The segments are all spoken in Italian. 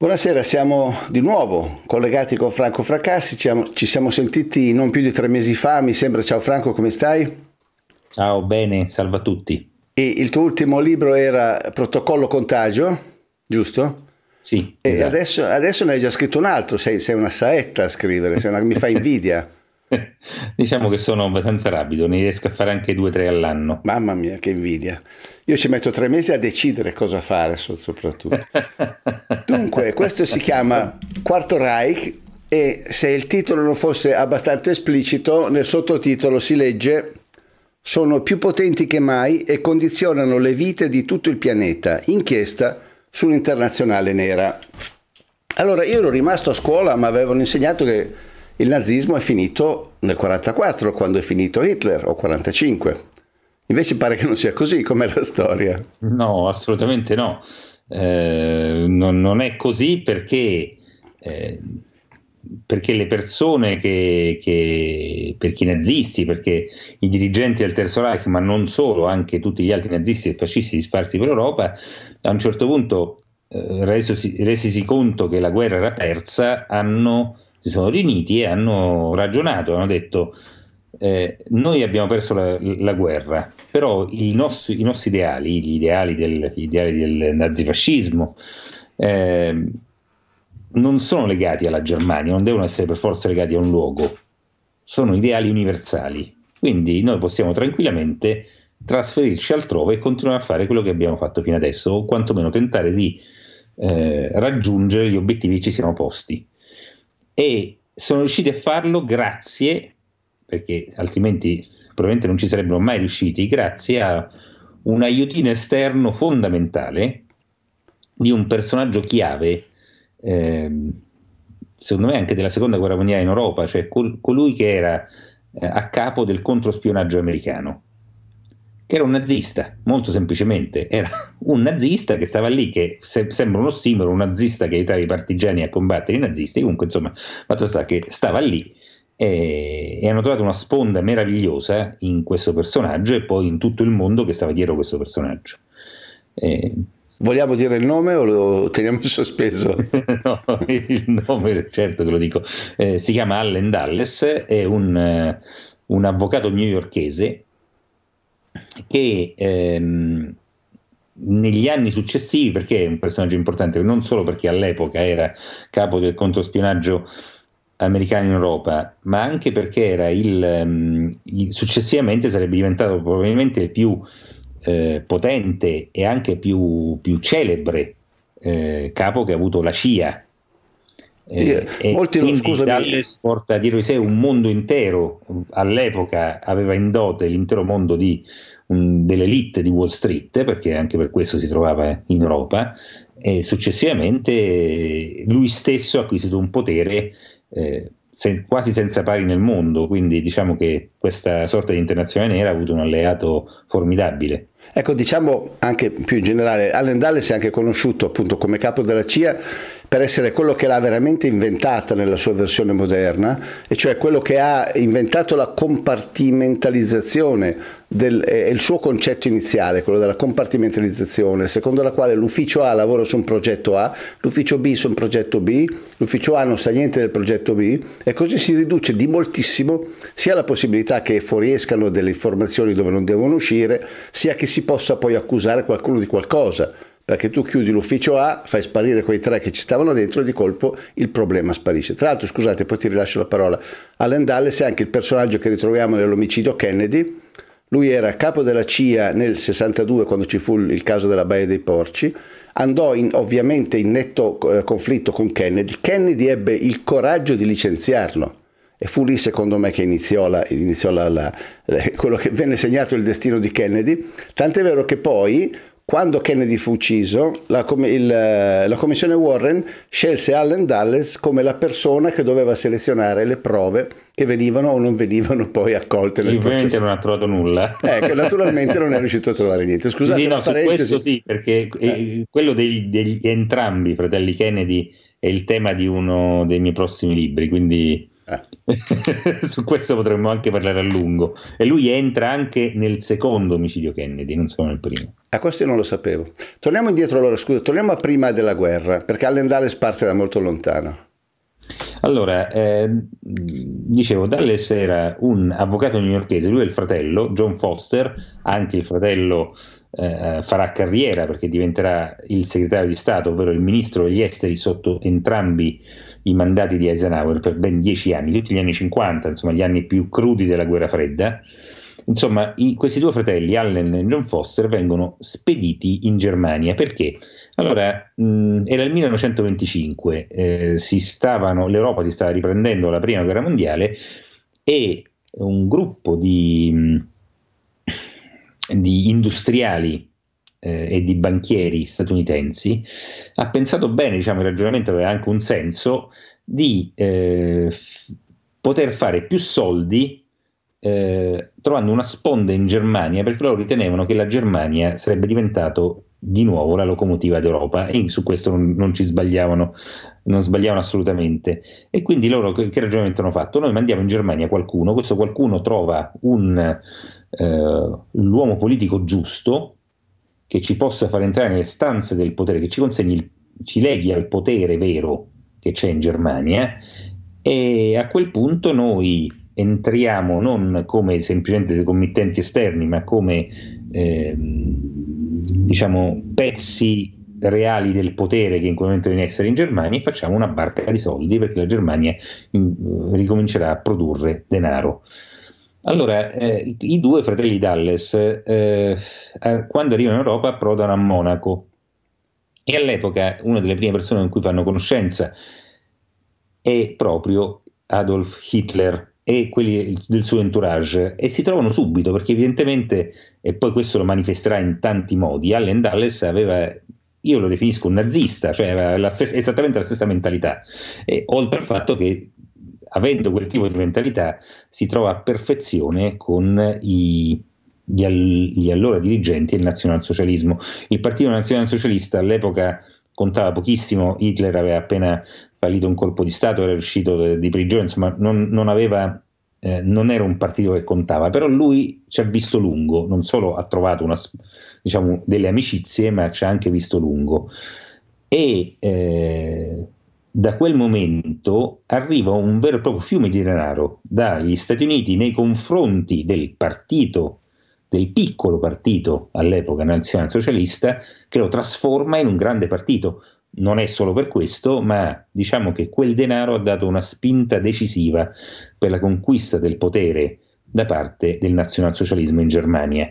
Buonasera, siamo di nuovo collegati con Franco Fracassi, ci siamo, sentiti non più di tre mesi fa, mi sembra. Ciao Franco, come stai? Ciao, bene, salve a tutti. E il tuo ultimo libro era Protocollo Contagio, giusto? Sì. E esatto. adesso, adesso, ne hai già scritto un altro, sei, sei una saetta a scrivere, una, mi fa invidia. diciamo che sono abbastanza rapido, ne riesco a fare anche due o tre all'anno. Mamma mia, che invidia. Io ci metto tre mesi a decidere cosa fare, soprattutto. Dunque, questo si chiama Quarto Reich e se il titolo non fosse abbastanza esplicito, nel sottotitolo si legge Sono più potenti che mai e condizionano le vite di tutto il pianeta. Inchiesta sull'internazionale nera. Allora, io ero rimasto a scuola, ma avevano insegnato che il nazismo è finito nel 1944, quando è finito Hitler, o 1945. Invece pare che non sia così com'è la storia. No, assolutamente no. Eh, non, non, è così perché, eh, perché le persone che, che, perché i nazisti, perché i dirigenti del Terzo Reich, ma non solo, anche tutti gli altri nazisti e fascisti sparsi per l'Europa, a un certo punto, eh, resosi, resisi conto che la guerra era persa, hanno, si sono riuniti e hanno ragionato, hanno detto eh, noi abbiamo perso la, la guerra, però nostro, i nostri ideali, gli ideali del, gli ideali del nazifascismo, eh, non sono legati alla Germania, non devono essere per forza legati a un luogo, sono ideali universali. Quindi noi possiamo tranquillamente trasferirci altrove e continuare a fare quello che abbiamo fatto fino adesso, o quantomeno tentare di eh, raggiungere gli obiettivi che ci siamo posti. E sono riusciti a farlo grazie perché altrimenti probabilmente non ci sarebbero mai riusciti, grazie a un aiutino esterno fondamentale di un personaggio chiave, eh, secondo me anche della seconda guerra mondiale in Europa, cioè col, colui che era eh, a capo del controspionaggio americano, che era un nazista, molto semplicemente, era un nazista che stava lì, che se, sembra uno simbolo, un nazista che aiutava i partigiani a combattere i nazisti, comunque insomma, fatto sta che stava lì e, e hanno trovato una sponda meravigliosa in questo personaggio e poi in tutto il mondo che stava dietro questo personaggio. E, Vogliamo dire il nome o lo teniamo in sospeso? no, il nome certo che lo dico. Eh, si chiama Allen Dallas, è un, eh, un avvocato newyorchese che ehm, negli anni successivi, perché è un personaggio importante, non solo perché all'epoca era capo del controspionaggio americani in Europa, ma anche perché era il, ehm, successivamente sarebbe diventato probabilmente il più eh, potente e anche più, più celebre eh, capo che ha avuto la CIA. Eh, e molti non scusami. Dallas porta dietro di sé un mondo intero, all'epoca aveva in dote l'intero mondo di, um, dell'elite di Wall Street, perché anche per questo si trovava in Europa, e successivamente lui stesso ha acquisito un potere eh, se, quasi senza pari nel mondo, quindi diciamo che questa sorta di internazionale nera ha avuto un alleato formidabile. Ecco, diciamo anche più in generale, Allen Dulles è anche conosciuto appunto come capo della CIA per essere quello che l'ha veramente inventata nella sua versione moderna, e cioè quello che ha inventato la compartimentalizzazione del, eh, il suo concetto iniziale, quello della compartimentalizzazione, secondo la quale l'ufficio A lavora su un progetto A, l'ufficio B su un progetto B, l'ufficio A non sa niente del progetto B e così si riduce di moltissimo sia la possibilità che fuoriescano delle informazioni dove non devono uscire, sia che si si possa poi accusare qualcuno di qualcosa, perché tu chiudi l'ufficio A, fai sparire quei tre che ci stavano dentro e di colpo il problema sparisce. Tra l'altro, scusate, poi ti rilascio la parola, Allen Dulles è anche il personaggio che ritroviamo nell'omicidio Kennedy, lui era capo della CIA nel 62 quando ci fu il caso della Baia dei Porci, andò in, ovviamente in netto eh, conflitto con Kennedy, Kennedy ebbe il coraggio di licenziarlo e fu lì, secondo me, che iniziò, la, iniziò la, la, quello che venne segnato il destino di Kennedy. Tant'è vero che poi, quando Kennedy fu ucciso, la, il, la commissione Warren scelse Allen Dulles come la persona che doveva selezionare le prove che venivano o non venivano poi accolte nel Ovviamente non ha trovato nulla. Ecco, naturalmente non è riuscito a trovare niente. Scusate, sì, no, questo sì, perché eh. quello degli, degli entrambi, fratelli Kennedy, è il tema di uno dei miei prossimi libri, quindi eh. Su questo potremmo anche parlare a lungo. E lui entra anche nel secondo omicidio Kennedy, non solo nel primo. A ah, questo io non lo sapevo. Torniamo indietro allora, scusa, torniamo a prima della guerra, perché Allen Dallas parte da molto lontano. Allora, eh, dicevo, Dallas era un avvocato newyorchese, lui è il fratello, John Foster, anche il fratello eh, farà carriera perché diventerà il segretario di Stato, ovvero il ministro degli esteri sotto entrambi i mandati di Eisenhower per ben dieci anni, tutti gli anni 50, insomma gli anni più crudi della guerra fredda. Insomma, i, questi due fratelli, Allen e John Foster, vengono spediti in Germania perché? Allora, mh, era il 1925, eh, si stavano, l'Europa si stava riprendendo la prima guerra mondiale e un gruppo di... Mh, di industriali eh, e di banchieri statunitensi, ha pensato bene, diciamo, il ragionamento aveva anche un senso, di eh, f- poter fare più soldi eh, trovando una sponda in Germania, perché loro ritenevano che la Germania sarebbe diventato di nuovo la locomotiva d'Europa e su questo non, non ci sbagliavano non sbagliavano assolutamente. E quindi loro che, che ragionamento hanno fatto? Noi mandiamo in Germania qualcuno, questo qualcuno trova un, eh, l'uomo politico giusto che ci possa far entrare nelle stanze del potere, che ci consegni, il, ci leghi al potere vero che c'è in Germania e a quel punto noi entriamo non come semplicemente dei committenti esterni, ma come eh, diciamo pezzi reali del potere che in quel momento viene in essere in Germania e facciamo una barca di soldi perché la Germania in, eh, ricomincerà a produrre denaro. Allora, eh, i due fratelli Dalles, eh, quando arrivano in Europa, approdano a Monaco e all'epoca una delle prime persone con cui fanno conoscenza è proprio Adolf Hitler e quelli del suo entourage e si trovano subito perché evidentemente, e poi questo lo manifesterà in tanti modi, Allen Dalles aveva io lo definisco un nazista, cioè eh, la stessa, esattamente la stessa mentalità, e, oltre al fatto che avendo quel tipo di mentalità si trova a perfezione con i, gli, all, gli, allora dirigenti del nazionalsocialismo. Il partito nazionalsocialista all'epoca contava pochissimo, Hitler aveva appena fallito un colpo di Stato, era uscito di prigione, insomma non, non aveva eh, non era un partito che contava, però lui ci ha visto lungo, non solo ha trovato una, diciamo, delle amicizie, ma ci ha anche visto lungo. E eh, da quel momento arriva un vero e proprio fiume di denaro dagli Stati Uniti nei confronti del partito, del piccolo partito all'epoca nazionalsocialista, che lo trasforma in un grande partito. Non è solo per questo, ma diciamo che quel denaro ha dato una spinta decisiva per la conquista del potere da parte del nazionalsocialismo in Germania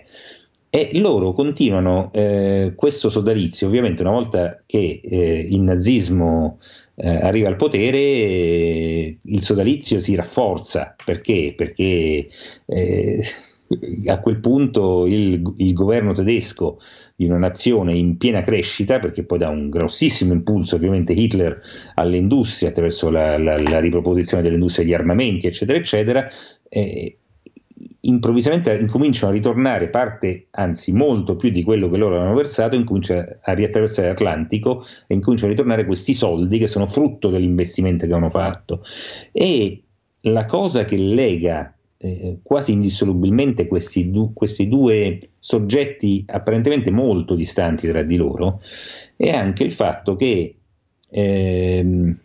e loro continuano eh, questo sodalizio. Ovviamente una volta che eh, il nazismo eh, arriva al potere, eh, il sodalizio si rafforza. Perché? Perché eh, a quel punto il, il, governo tedesco di una nazione in piena crescita, perché poi dà un grossissimo impulso ovviamente Hitler all'industria attraverso la, la, la riproposizione dell'industria degli armamenti, eccetera, eccetera, eh, improvvisamente incominciano a ritornare parte, anzi molto più di quello che loro avevano versato, incomincia a riattraversare l'Atlantico e incominciano a ritornare questi soldi che sono frutto dell'investimento che hanno fatto. E la cosa che lega eh, quasi indissolubilmente questi, du- questi due soggetti apparentemente molto distanti tra di loro è anche il fatto che ehm,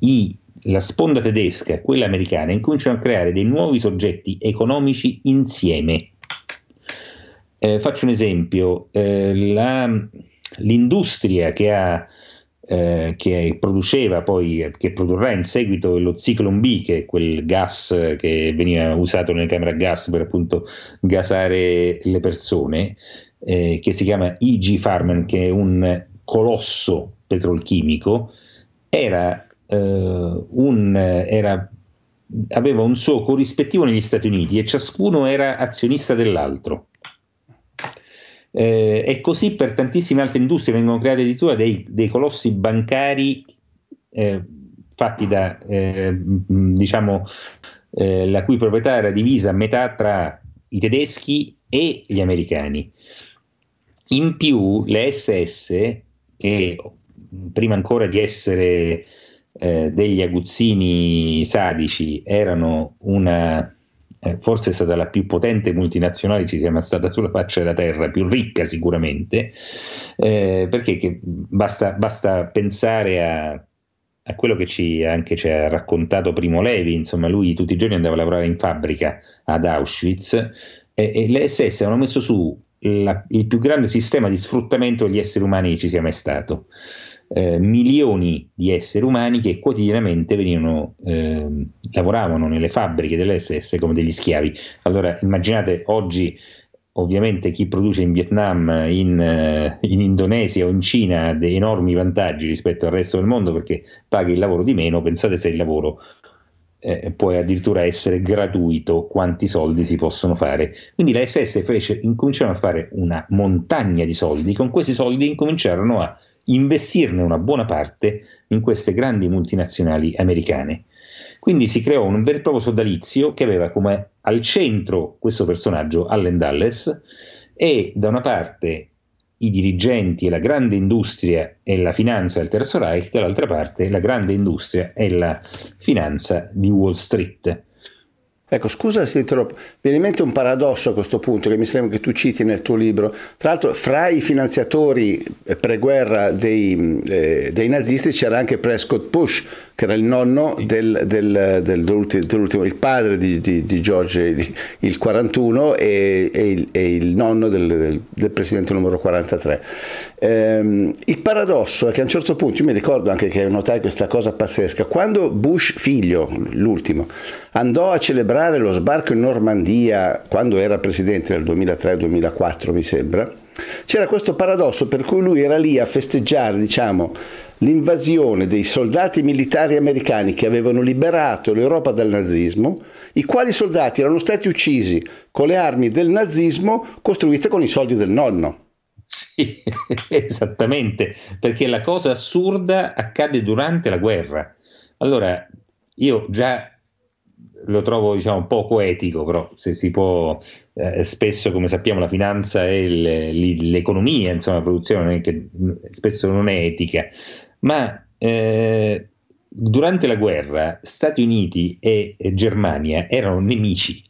i la sponda tedesca e quella americana incominciano a creare dei nuovi soggetti economici insieme. Eh, faccio un esempio, eh, la, l'industria che, ha, eh, che produceva poi, che produrrà in seguito lo Zyklon B, che è quel gas che veniva usato nelle camere a gas per appunto gasare le persone, eh, che si chiama IG Farman, che è un colosso petrolchimico, era eh, un, era, aveva un suo corrispettivo negli Stati Uniti e ciascuno era azionista dell'altro. Eh, e così per tantissime altre industrie vengono create addirittura dei, dei colossi bancari eh, fatti da, eh, diciamo, eh, la cui proprietà era divisa a metà tra i tedeschi e gli americani. In più le SS, che prima ancora di essere eh, degli aguzzini sadici erano una, eh, forse è stata la più potente multinazionale ci sia mai stata sulla faccia della terra, più ricca sicuramente, eh, perché basta, basta, pensare a, a quello che ci, anche ci ha raccontato Primo Levi, insomma lui tutti i giorni andava a lavorare in fabbrica ad Auschwitz e, e le SS avevano messo su la, il più grande sistema di sfruttamento degli esseri umani che ci sia mai stato eh, milioni di esseri umani che quotidianamente venivano, eh, lavoravano nelle fabbriche dell'SS come degli schiavi. Allora immaginate oggi ovviamente chi produce in Vietnam, in, eh, in, Indonesia o in Cina ha dei enormi vantaggi rispetto al resto del mondo perché paga il lavoro di meno, pensate se il lavoro eh, può addirittura essere gratuito, quanti soldi si possono fare. Quindi la SS fece, incominciarono a fare una montagna di soldi, con questi soldi incominciarono a investirne una buona parte in queste grandi multinazionali americane. Quindi si creò un vero e proprio sodalizio che aveva come al centro questo personaggio, Allen Dallas, e da una parte i dirigenti e la grande industria e la finanza del Terzo Reich, dall'altra parte la grande industria e la finanza di Wall Street. Ecco, scusa se interrompo, mi viene in mente un paradosso a questo punto che mi sembra che tu citi nel tuo libro. Tra l'altro, fra i finanziatori eh, preguerra dei, mm, eh, dei nazisti c'era anche Prescott Bush, che era il nonno sì. del, del, del, dell'ultimo, il padre di, di, di George il 41 e, e, il, e il, nonno del, presidente numero 43. Ehm, il paradosso è che a un certo punto, io mi ricordo anche che notai questa cosa pazzesca, quando Bush figlio, l'ultimo, andò a celebrare lo sbarco in Normandia quando era presidente nel 2003-2004 mi sembra, c'era questo paradosso per cui lui era lì a festeggiare, diciamo, l'invasione dei soldati militari americani che avevano liberato l'Europa dal nazismo, i quali soldati erano stati uccisi con le armi del nazismo costruite con i soldi del nonno. Sì, esattamente, perché la cosa assurda accade durante la guerra. Allora, io già lo trovo diciamo poco etico, però se si può eh, spesso, come sappiamo, la finanza e l'economia, insomma, la produzione che spesso non è etica ma eh, durante la guerra Stati Uniti e, Germania erano nemici,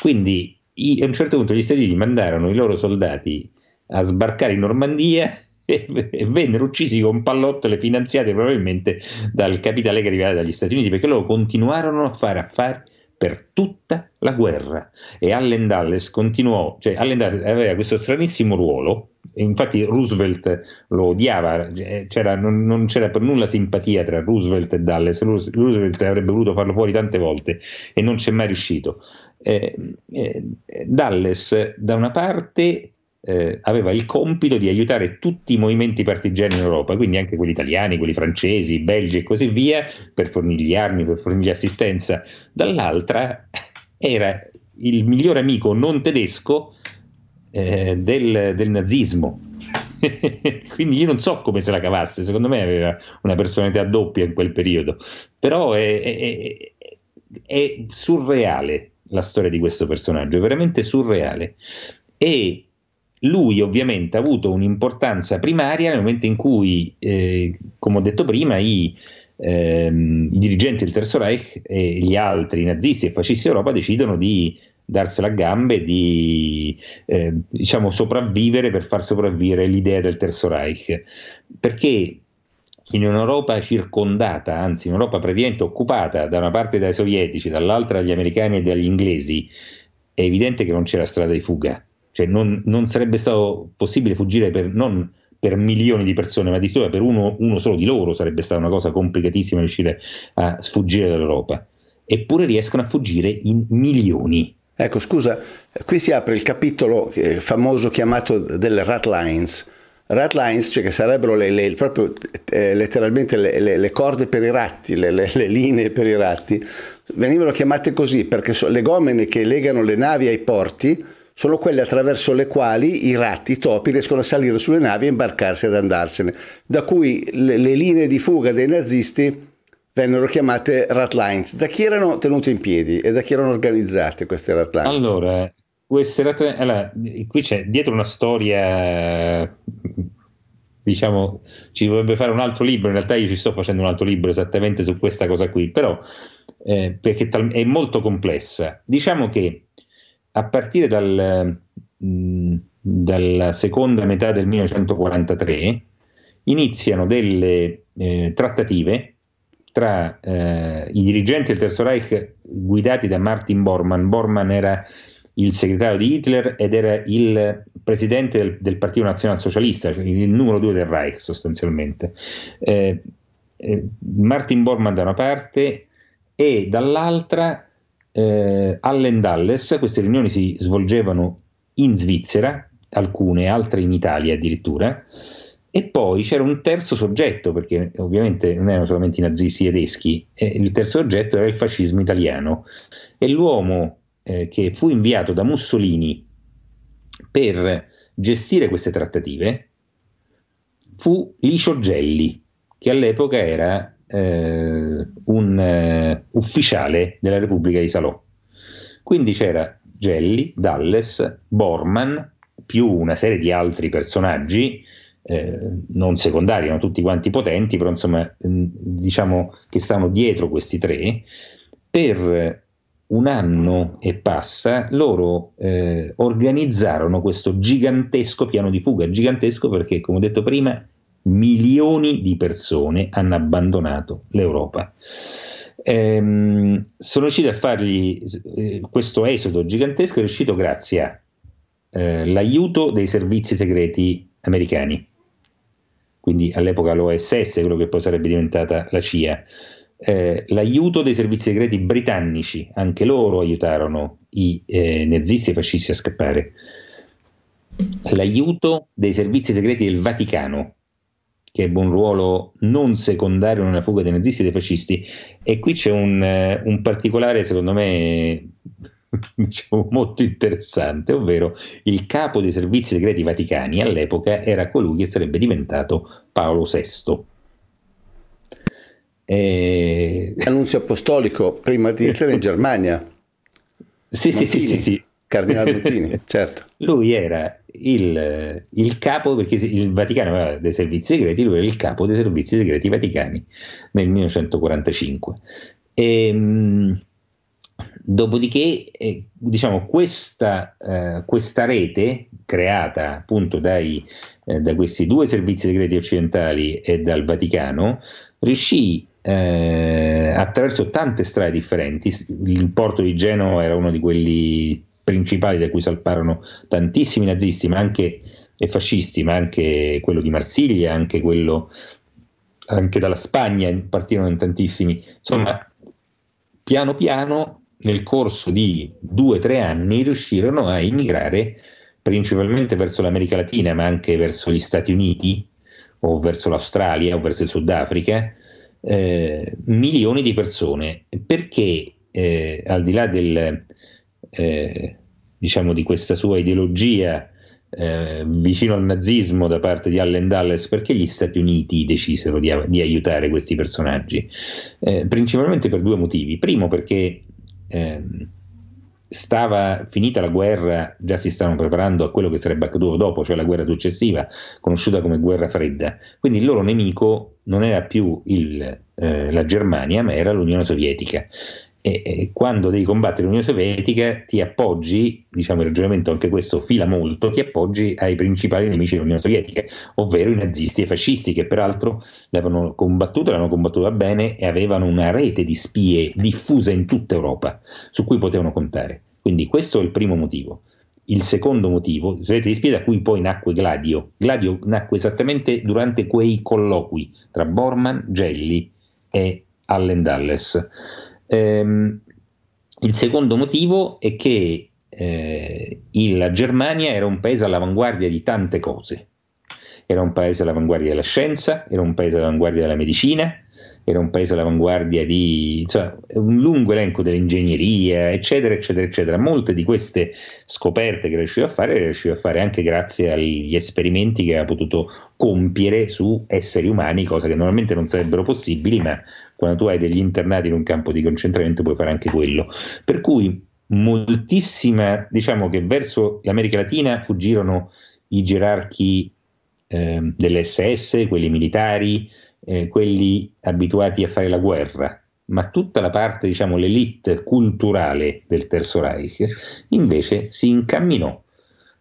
quindi i, a un certo punto gli Stati Uniti mandarono i loro soldati a sbarcare in Normandia e, e vennero uccisi con pallottole finanziate probabilmente dal capitale che arrivava dagli Stati Uniti, perché loro continuarono a fare affari per tutta la guerra e Allen Dulles continuò, cioè Allen Dulles aveva questo stranissimo ruolo Infatti Roosevelt lo odiava, cioè, c'era, non, non, c'era per nulla simpatia tra Roosevelt e Dulles, Roosevelt avrebbe voluto farlo fuori tante volte e non ci è mai riuscito. Eh, eh, Dulles da una parte eh, aveva il compito di aiutare tutti i movimenti partigiani in Europa, quindi anche quelli italiani, quelli francesi, belgi e così via, per fornirgli armi, per fornirgli assistenza, dall'altra era il migliore amico non tedesco eh, del, del nazismo. Quindi io non so come se la cavasse, secondo me aveva una personalità doppia in quel periodo, però è, è, è surreale la storia di questo personaggio, è veramente surreale. E lui ovviamente ha avuto un'importanza primaria nel momento in cui, eh, come ho detto prima, i, ehm, i dirigenti del Terzo Reich e gli altri nazisti e fascisti d'Europa decidono di darsela a gambe di eh, diciamo sopravvivere per far sopravvivere l'idea del Terzo Reich. Perché in un'Europa circondata, anzi in un'Europa praticamente occupata da una parte dai sovietici, dall'altra dagli americani e dagli inglesi, è evidente che non c'era strada di fuga, cioè non, non sarebbe stato possibile fuggire per, non per milioni di persone, ma addirittura per uno, uno, solo di loro sarebbe stata una cosa complicatissima riuscire a sfuggire dall'Europa. Eppure riescono a fuggire in milioni. Ecco, scusa, qui si apre il capitolo eh, famoso chiamato delle rat lines. Rat lines, cioè che sarebbero le, le, proprio eh, letteralmente le, le, corde per i ratti, le, linee per i ratti, venivano chiamate così perché so, le gomene che legano le navi ai porti sono quelle attraverso le quali i ratti, i topi, riescono a salire sulle navi e imbarcarsi ad andarsene, da cui le linee di fuga dei nazisti vennero chiamate ratlines. Da chi erano tenute in piedi e da chi erano organizzate queste ratlines? Allora, queste ratlines, allora, qui c'è dietro una storia, diciamo, ci dovrebbe fare un altro libro, in realtà io ci sto facendo un altro libro esattamente su questa cosa qui, però eh, perché è molto complessa. Diciamo che a partire dal, mh, mm, dalla seconda metà del 1943 iniziano delle eh, trattative tra eh, i dirigenti del Terzo Reich guidati da Martin Bormann. Bormann era il segretario di Hitler ed era il presidente del, del Partito Nazionalsocialista, cioè il numero due del Reich sostanzialmente. Eh, eh, Martin Bormann da una parte e dall'altra eh, Allen Dalles, queste riunioni si svolgevano in Svizzera, alcune, altre in Italia addirittura. E poi c'era un terzo soggetto, perché ovviamente non erano solamente i nazisti tedeschi, eh, il terzo soggetto era il fascismo italiano. E l'uomo eh, che fu inviato da Mussolini per gestire queste trattative fu Licio Gelli, che all'epoca era eh, un eh, ufficiale della Repubblica di Salò. Quindi c'era Gelli, Dalles, Bormann, più una serie di altri personaggi eh, non secondari, erano tutti quanti potenti, però insomma mm, diciamo che stanno dietro questi tre, per un anno e passa loro eh, organizzarono questo gigantesco piano di fuga, gigantesco perché come ho detto prima milioni di persone hanno abbandonato l'Europa. Ehm, sono riusciti a fargli eh, questo esodo gigantesco, è riuscito grazie all'aiuto eh, dei servizi segreti americani quindi all'epoca l'OSS, quello che poi sarebbe diventata la CIA. Eh, l'aiuto dei servizi segreti britannici, anche loro aiutarono i eh, nazisti e i fascisti a scappare. L'aiuto dei servizi segreti del Vaticano, che ebbe un ruolo non secondario nella fuga dei nazisti e dei fascisti. E qui c'è un, eh, un particolare, secondo me, diciamo, molto interessante, ovvero il capo dei servizi segreti vaticani all'epoca era colui che sarebbe diventato Paolo VI. E... Annunzio apostolico prima di entrare in Germania. Sì, Montini, sì, sì, sì, Cardinale Montini, certo. Lui era il, il, capo, perché il Vaticano aveva dei servizi segreti, lui era il capo dei servizi segreti vaticani nel 1945. E, ehm, Dopodiché, eh, diciamo, questa, eh, questa, rete creata appunto dai, eh, da questi due servizi segreti occidentali e dal Vaticano riuscì eh, attraverso tante strade differenti. Il porto di Genova era uno di quelli principali da cui salparono tantissimi nazisti ma anche, e fascisti, ma anche quello di Marsiglia, anche quello anche dalla Spagna partirono in tantissimi. Insomma, piano piano nel corso di due o tre anni riuscirono a immigrare principalmente verso l'America Latina, ma anche verso gli Stati Uniti o verso l'Australia o verso il Sudafrica, eh, milioni di persone, perché eh, al di là del, eh, diciamo di questa sua ideologia eh, vicino al nazismo da parte di Allen Dulles, perché gli Stati Uniti decisero di, di aiutare questi personaggi? Eh, principalmente per due motivi. Primo perché ehm, stava finita la guerra, già si stavano preparando a quello che sarebbe accaduto dopo, cioè la guerra successiva, conosciuta come guerra fredda. Quindi il loro nemico non era più il, eh, la Germania, ma era l'Unione Sovietica e, e quando devi combattere l'Unione Sovietica ti appoggi, diciamo il ragionamento anche questo fila molto, ti appoggi ai principali nemici dell'Unione Sovietica, ovvero i nazisti e i fascisti che peraltro l'avevano combattuto, l'hanno combattuta bene e avevano una rete di spie diffusa in tutta Europa su cui potevano contare. Quindi questo è il primo motivo. Il secondo motivo, rete di spie da cui poi nacque Gladio. Gladio nacque esattamente durante quei colloqui tra Borman, Gelli e Allen Dalles. Ehm, il secondo motivo è che eh, la Germania era un paese all'avanguardia di tante cose. Era un paese all'avanguardia della scienza, era un paese all'avanguardia della medicina, era un paese all'avanguardia di insomma, un lungo elenco dell'ingegneria, eccetera, eccetera, eccetera. Molte di queste scoperte che riusciva a fare, riusciva a fare anche grazie agli esperimenti che ha potuto compiere su esseri umani, cosa che normalmente non sarebbero possibili, ma quando tu hai degli internati in un campo di concentramento puoi fare anche quello. Per cui moltissima, diciamo che verso l'America Latina fuggirono i gerarchi eh, dell'SS, quelli militari, eh, quelli abituati a fare la guerra, ma tutta la parte, diciamo, l'elite culturale del Terzo Reich invece si incamminò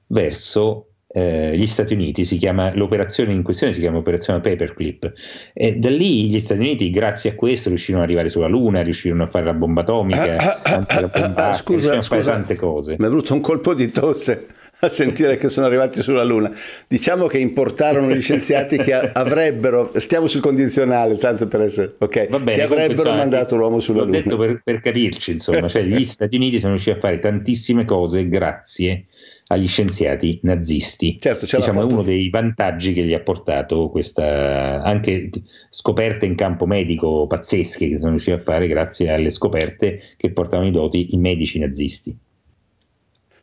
verso eh, gli Stati Uniti, si chiama, l'operazione in questione si chiama operazione Paperclip e da lì gli Stati Uniti grazie a questo riuscirono ad arrivare sulla Luna, riuscirono a fare la bomba atomica, ah, ah, ah, la ah, ah, bomba ah, scusa, scusa, tante cose. Mi è venuto un colpo di tosse a sentire che sono arrivati sulla Luna. Diciamo che importarono gli scienziati che avrebbero, stiamo sul condizionale, tanto per essere, ok, bene, che avrebbero mandato l'uomo sulla Luna. detto per, per capirci, insomma, cioè, gli Stati Uniti sono riusciti a fare tantissime cose grazie agli scienziati nazisti. Certo, ce diciamo, è uno dei vantaggi che gli ha portato questa anche scoperte in campo medico pazzesche che sono riusciti a fare grazie alle scoperte che portavano i doti i medici nazisti.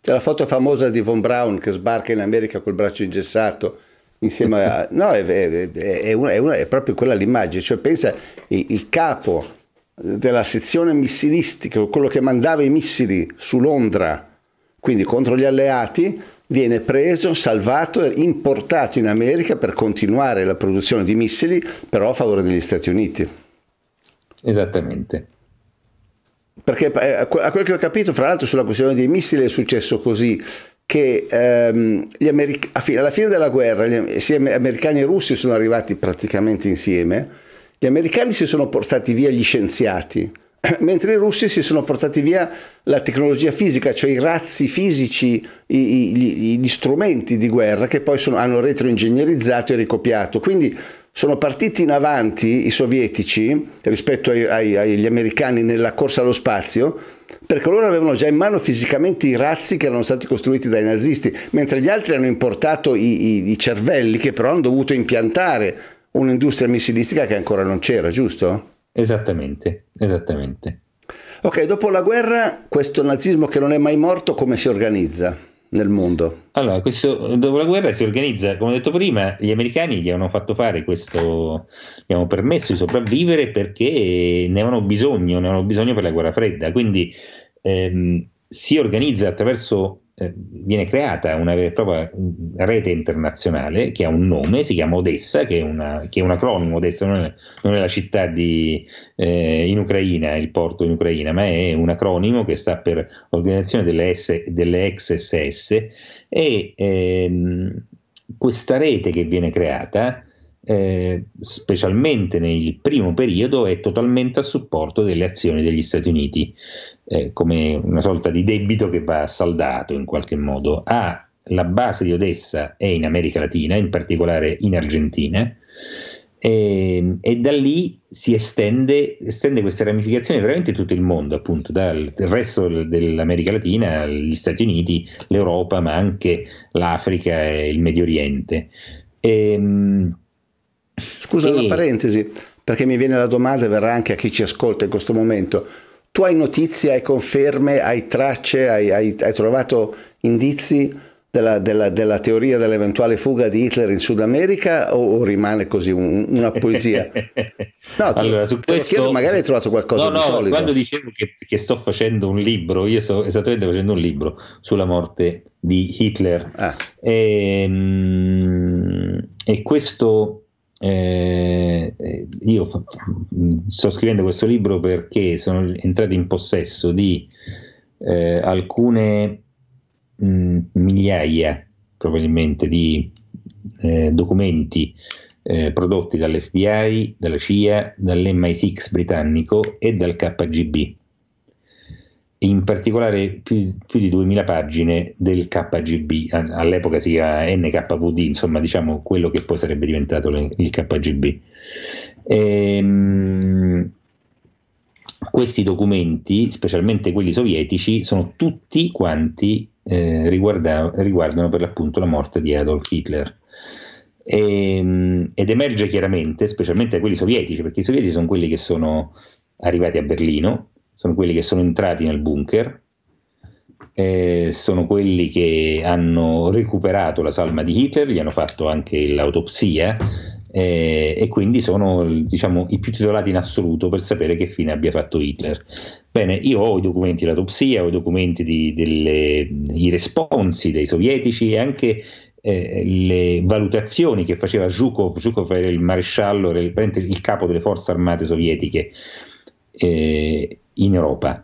C'è la foto famosa di Von Braun che sbarca in America col braccio ingessato insieme a... No, è, è, è, una, una, è, proprio quella l'immagine, cioè pensa il, il capo della sezione missilistica, quello che mandava i missili su Londra quindi contro gli alleati viene preso, salvato e importato in America per continuare la produzione di missili, però a favore degli Stati Uniti. Esattamente. Perché eh, a quel che ho capito, fra l'altro, sulla questione dei missili è successo così che ehm, alla fine della guerra gli, sia americani e russi sono arrivati praticamente insieme, gli americani si sono portati via gli scienziati, mentre i russi si sono portati via la tecnologia fisica, cioè i razzi fisici, i, gli, gli, strumenti di guerra che poi sono, hanno retroingegnerizzato e ricopiato. Quindi sono partiti in avanti i sovietici rispetto ai, ai, agli americani nella corsa allo spazio, perché loro avevano già in mano fisicamente i razzi che erano stati costruiti dai nazisti, mentre gli altri hanno importato i, i, i cervelli che però hanno dovuto impiantare un'industria missilistica che ancora non c'era, giusto? Esattamente, esattamente. Ok, dopo la guerra questo nazismo che non è mai morto come si organizza nel mondo? Allora, questo, dopo la guerra si organizza, come ho detto prima, gli americani gli hanno fatto fare questo, gli hanno permesso di sopravvivere perché ne avevano bisogno, ne avevano bisogno per la guerra fredda, quindi ehm, si organizza attraverso eh, viene creata una vera e propria rete internazionale che ha un nome, si chiama Odessa, che è, una, che è un acronimo, Odessa non è, non è la città di, eh, in Ucraina, il porto in Ucraina, ma è un acronimo che sta per Organizzazione delle, S, delle ex e ehm, questa rete che viene creata eh, specialmente nel primo periodo, è totalmente a supporto delle azioni degli Stati Uniti, eh, come una sorta di debito che va saldato in qualche modo. Ah, la base di Odessa è in America Latina, in particolare in Argentina, e, ehm, e da lì si estende, estende queste ramificazioni veramente in tutto il mondo, appunto, dal resto dell'America Latina, gli Stati Uniti, l'Europa, ma anche l'Africa e il Medio Oriente. E, ehm, Scusa e... una parentesi, perché mi viene la domanda e verrà anche a chi ci ascolta in questo momento. Tu hai notizie, hai conferme, hai tracce, hai, hai, hai trovato indizi della, della, della, teoria dell'eventuale fuga di Hitler in Sud America o, o rimane così un, una poesia? No, te, allora, su questo, chiedo, magari hai trovato qualcosa no, di no, solido. Quando dicevo che, che, sto facendo un libro, io sto esattamente facendo un libro sulla morte di Hitler. Ah. E, ehm, e questo eh, eh, io sto scrivendo questo libro perché sono entrato in possesso di eh, alcune mh, migliaia probabilmente di eh, documenti eh, prodotti dall'FBI, dalla CIA, dall'MI6 britannico e dal KGB in particolare più, più, di 2000 pagine del KGB, all'epoca si chiama NKVD, insomma diciamo quello che poi sarebbe diventato le, il KGB. Ehm, questi documenti, specialmente quelli sovietici, sono tutti quanti eh, riguarda, riguardano per l'appunto la morte di Adolf Hitler. Ehm, ed emerge chiaramente, specialmente quelli sovietici, perché i sovietici sono quelli che sono arrivati a Berlino, sono quelli che sono entrati nel bunker, eh, sono quelli che hanno recuperato la salma di Hitler, gli hanno fatto anche l'autopsia eh, e quindi sono diciamo, i più titolati in assoluto per sapere che fine abbia fatto Hitler. Bene, io ho i documenti dell'autopsia, ho i documenti di, delle, i responsi dei sovietici e anche eh, le valutazioni che faceva Zhukov, Zhukov era il maresciallo, era il, il capo delle forze armate sovietiche. Eh, in Europa.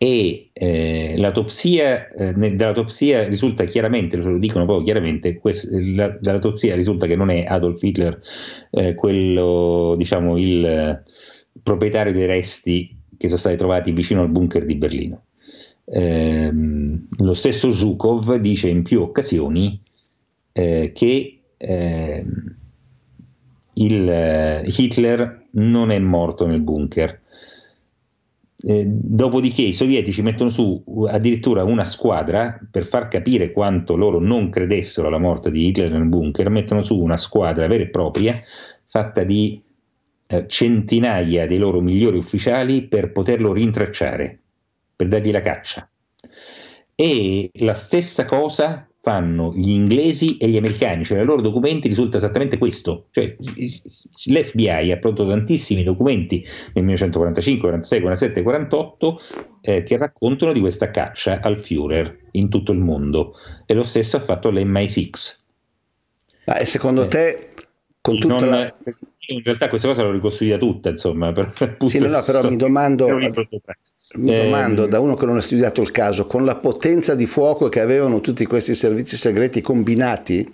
E eh, l'autopsia, eh, dall'autopsia risulta chiaramente, lo dicono proprio chiaramente, quest, la, dall'autopsia risulta che non è Adolf Hitler eh, quello, diciamo, il eh, proprietario dei resti che sono stati trovati vicino al bunker di Berlino. Ehm, lo stesso Zhukov dice in più occasioni eh, che ehm, il, eh, Hitler non è morto nel bunker eh, dopodiché i sovietici mettono su uh, addirittura una squadra per far capire quanto loro non credessero alla morte di Hitler nel bunker, mettono su una squadra vera e propria fatta di eh, centinaia dei loro migliori ufficiali per poterlo rintracciare, per dargli la caccia. E la stessa cosa fanno gli inglesi e gli americani, cioè nei loro documenti risulta esattamente questo, cioè, l'FBI ha prodotto tantissimi documenti nel 1945, 46, 47, 48 eh, che raccontano di questa caccia al Führer in tutto il mondo e lo stesso ha fatto l'MI6. Ah, secondo eh. te con tutta non, la... In realtà questa cosa l'ho ricostruita tutta, insomma. Per, appunto, sì, no, no, però mi domando... Mi eh, domando, da uno che non ha studiato il caso, con la potenza di fuoco che avevano tutti questi servizi segreti combinati,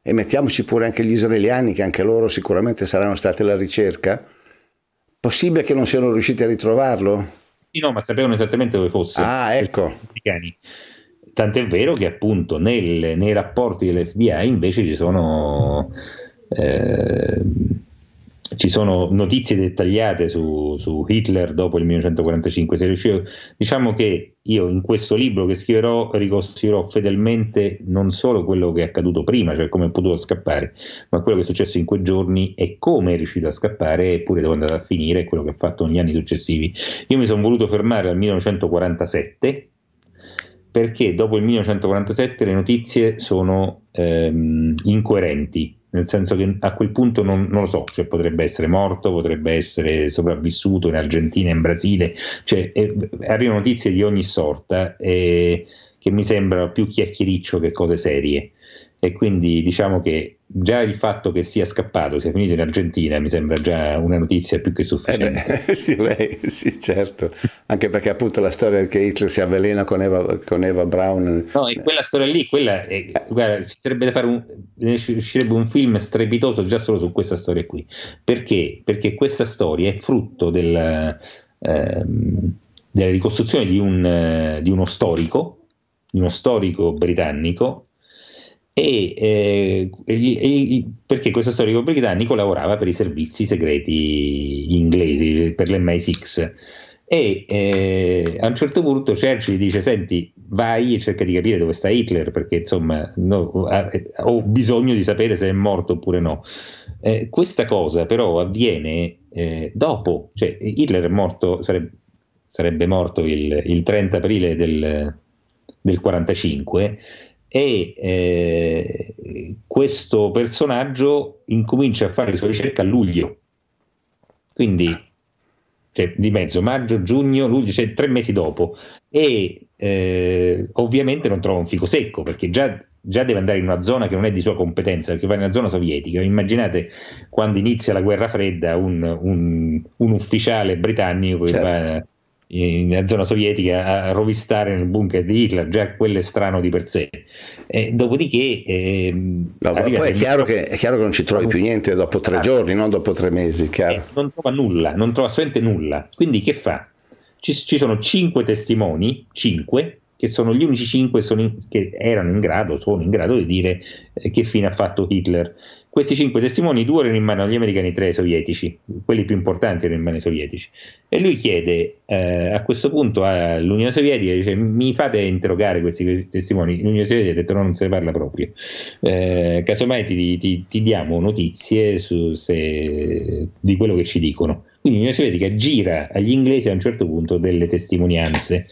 e mettiamoci pure anche gli israeliani, che anche loro sicuramente saranno stati alla ricerca, possibile che non siano riusciti a ritrovarlo? Sì, no, ma sapevano esattamente dove fosse. Ah, ecco. Tant'è vero che appunto nel, nei rapporti dell'FBI invece ci sono... Eh, ci sono notizie dettagliate su, su, Hitler dopo il 1945. Se riuscivo, diciamo che io in questo libro che scriverò ricostruirò fedelmente non solo quello che è accaduto prima, cioè come è potuto scappare, ma quello che è successo in quei giorni e come è riuscito a scappare e pure dove è andato a finire e quello che ha fatto negli anni successivi. Io mi sono voluto fermare al 1947 perché dopo il 1947 le notizie sono ehm, incoerenti nel senso che a quel punto non, non, lo so, cioè potrebbe essere morto, potrebbe essere sopravvissuto in Argentina, in Brasile, cioè, eh, arrivano notizie di ogni sorta eh, che mi sembrano più chiacchiericcio che cose serie e quindi diciamo che già il fatto che sia scappato, sia finito in Argentina, mi sembra già una notizia più che sufficiente. Eh beh, direi, sì, certo, anche perché appunto la storia che Hitler si avvelena con Eva, con Eva Brown. No, e quella storia lì, quella, eh, guarda, ci sarebbe da fare un, uscirebbe un film strepitoso già solo su questa storia qui. Perché? Perché questa storia è frutto del, eh, della ricostruzione di, un, eh, di uno storico, di uno storico britannico e, eh, e, e, perché questo storico britannico lavorava per i servizi segreti inglesi, per l'MI6 e eh, a un certo punto Churchill dice senti vai e cerca di capire dove sta Hitler perché insomma no, ho bisogno di sapere se è morto oppure no eh, questa cosa però avviene eh, dopo cioè Hitler è morto sarebbe, sarebbe morto il, il, 30 aprile del, del 45 e eh, questo personaggio incomincia a fare le sue ricerche a luglio, quindi cioè, di mezzo maggio, giugno, luglio, cioè tre mesi dopo, e eh, ovviamente non trova un fico secco perché già, già, deve andare in una zona che non è di sua competenza, perché va in una zona sovietica. Immaginate quando inizia la guerra fredda un, un, un ufficiale britannico che certo. va nella zona sovietica a rovistare nel bunker di Hitler, già quello è strano di per sé. E dopodiché... Eh, no, poi è chiaro, che, è chiaro, che, non ci trovi più niente dopo tre ah. giorni, non dopo tre mesi, eh, non trova nulla, non trova assolutamente nulla. Quindi che fa? Ci, ci sono cinque testimoni, cinque, che sono gli unici cinque sono in, che erano in grado, sono in grado di dire eh, che fine ha fatto Hitler. Questi cinque testimoni, due erano in mano agli americani, e tre ai sovietici, quelli più importanti erano in mano ai sovietici. E lui chiede eh, a questo punto all'Unione Sovietica, dice, mi fate interrogare questi, questi testimoni? L'Unione Sovietica ha detto no, non se ne parla proprio. Eh, casomai ti, ti, ti, diamo notizie su, se, di quello che ci dicono. Quindi l'Unione Sovietica gira agli inglesi a un certo punto delle testimonianze,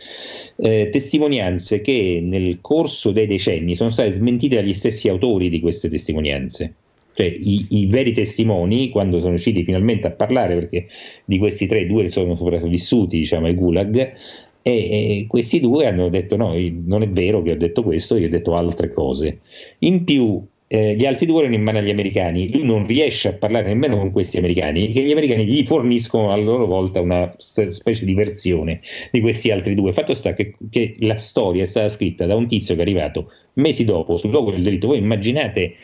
eh, testimonianze che nel corso dei decenni sono state smentite dagli stessi autori di queste testimonianze. Cioè, i, i, veri testimoni, quando sono usciti finalmente a parlare, perché di questi tre, due sono sopravvissuti diciamo, ai gulag, e, e, questi due hanno detto: No, non è vero che ho detto questo, io ho detto altre cose. In più, eh, gli altri due erano in mano agli americani, lui non riesce a parlare nemmeno con questi americani, che gli americani gli forniscono a loro volta una specie di versione di questi altri due. Fatto sta che, che la storia è stata scritta da un tizio che è arrivato mesi dopo sul luogo del delitto. Voi immaginate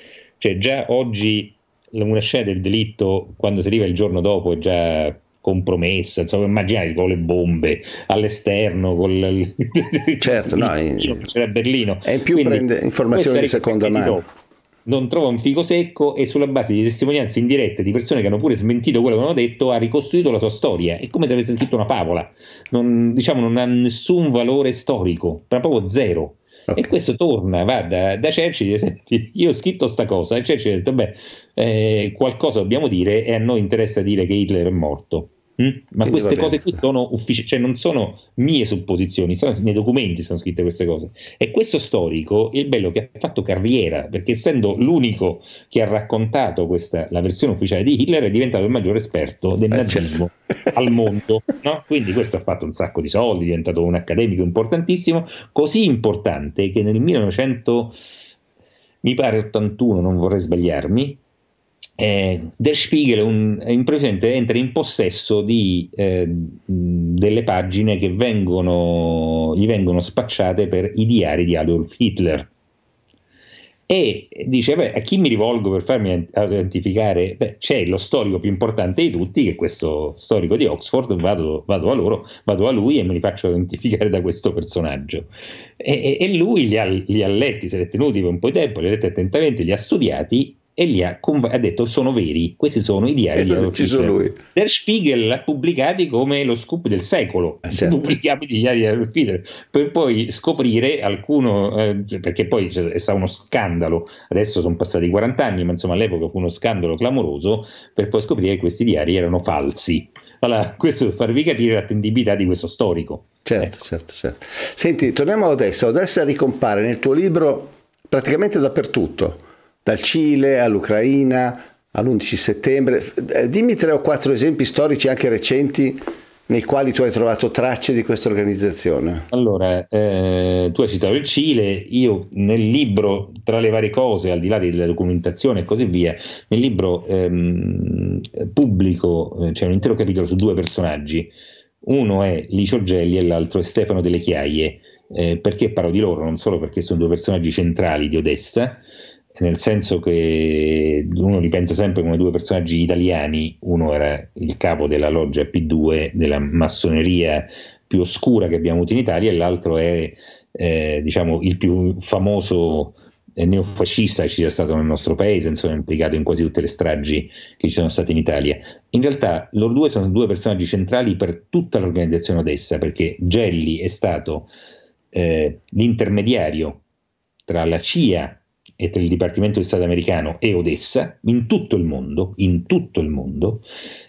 cioè già oggi una scena del delitto quando si arriva il giorno dopo è già compromessa, insomma immaginate con le bombe all'esterno, con il, certo, no, c'era Berlino. E in più Quindi, prende informazioni di seconda mano. Non trova un fico secco e sulla base di testimonianze indirette di persone che hanno pure smentito quello che hanno detto ha ricostruito la sua storia. È come se avesse scritto una favola, non, diciamo non ha nessun valore storico, ma proprio zero. Okay. E questo torna, va da, da Cerci dice, senti, io ho scritto sta cosa, e Cerci ha detto, beh, eh, qualcosa dobbiamo dire e a noi interessa dire che Hitler è morto. Mm? Ma queste cose qui sono uffici- cioè non sono mie supposizioni, sono nei documenti sono scritte queste cose. E questo storico è bello che ha fatto carriera, perché essendo l'unico che ha raccontato questa, la versione ufficiale di Hitler, è diventato il maggiore esperto del eh, certo. nazismo certo. al mondo. No? Quindi questo ha fatto un sacco di soldi, è diventato un accademico importantissimo, così importante che nel 1900 mi pare 81, non vorrei sbagliarmi, eh, Der Spiegel un, presente entra in possesso di, eh, delle pagine che vengono, gli vengono spacciate per i diari di Adolf Hitler e dice beh, a chi mi rivolgo per farmi identificare? Beh, c'è lo storico più importante di tutti che è questo storico di Oxford vado, vado a loro, vado a lui e me li faccio identificare da questo personaggio e, e, e lui li ha, li ha, letti, se li è tenuti per un po' di tempo li ha letti attentamente, li ha studiati e lì ha, ha, detto sono veri, questi sono i diari di Adolf Hitler. Der Spiegel l'ha pubblicati come lo scoop del secolo, eh, certo. pubblicati i diari di Adolf Hitler, per poi scoprire qualcuno, eh, perché poi è stato uno scandalo, adesso sono passati 40 anni, ma insomma all'epoca fu uno scandalo clamoroso, per poi scoprire che questi diari erano falsi. Allora, questo per farvi capire l'attendibilità di questo storico. Certo, ecco. certo, certo. Senti, torniamo ad Odessa. Odessa ricompare nel tuo libro praticamente dappertutto dal Cile all'Ucraina all'11 settembre. Eh, dimmi tre o quattro esempi storici anche recenti nei quali tu hai trovato tracce di questa organizzazione? Allora, eh, tu hai citato il Cile, io nel libro, tra le varie cose, al di là della documentazione e così via, nel libro ehm, pubblico eh, c'è cioè un intero capitolo su due personaggi, uno è Licio Gelli e l'altro è Stefano Delle Chiaie, eh, perché parlo di loro, non solo perché sono due personaggi centrali di Odessa, nel senso che uno li pensa sempre come due personaggi italiani, uno era il capo della loggia P2 della massoneria più oscura che abbiamo avuto in Italia e l'altro è eh, diciamo, il più famoso eh, neofascista che ci sia stato nel nostro paese, insomma implicato in quasi tutte le stragi che ci sono state in Italia. In realtà loro due sono due personaggi centrali per tutta l'organizzazione odessa, perché Gelli è stato eh, l'intermediario tra la CIA e per il Dipartimento di Stato americano e Odessa in tutto il mondo, in tutto il mondo,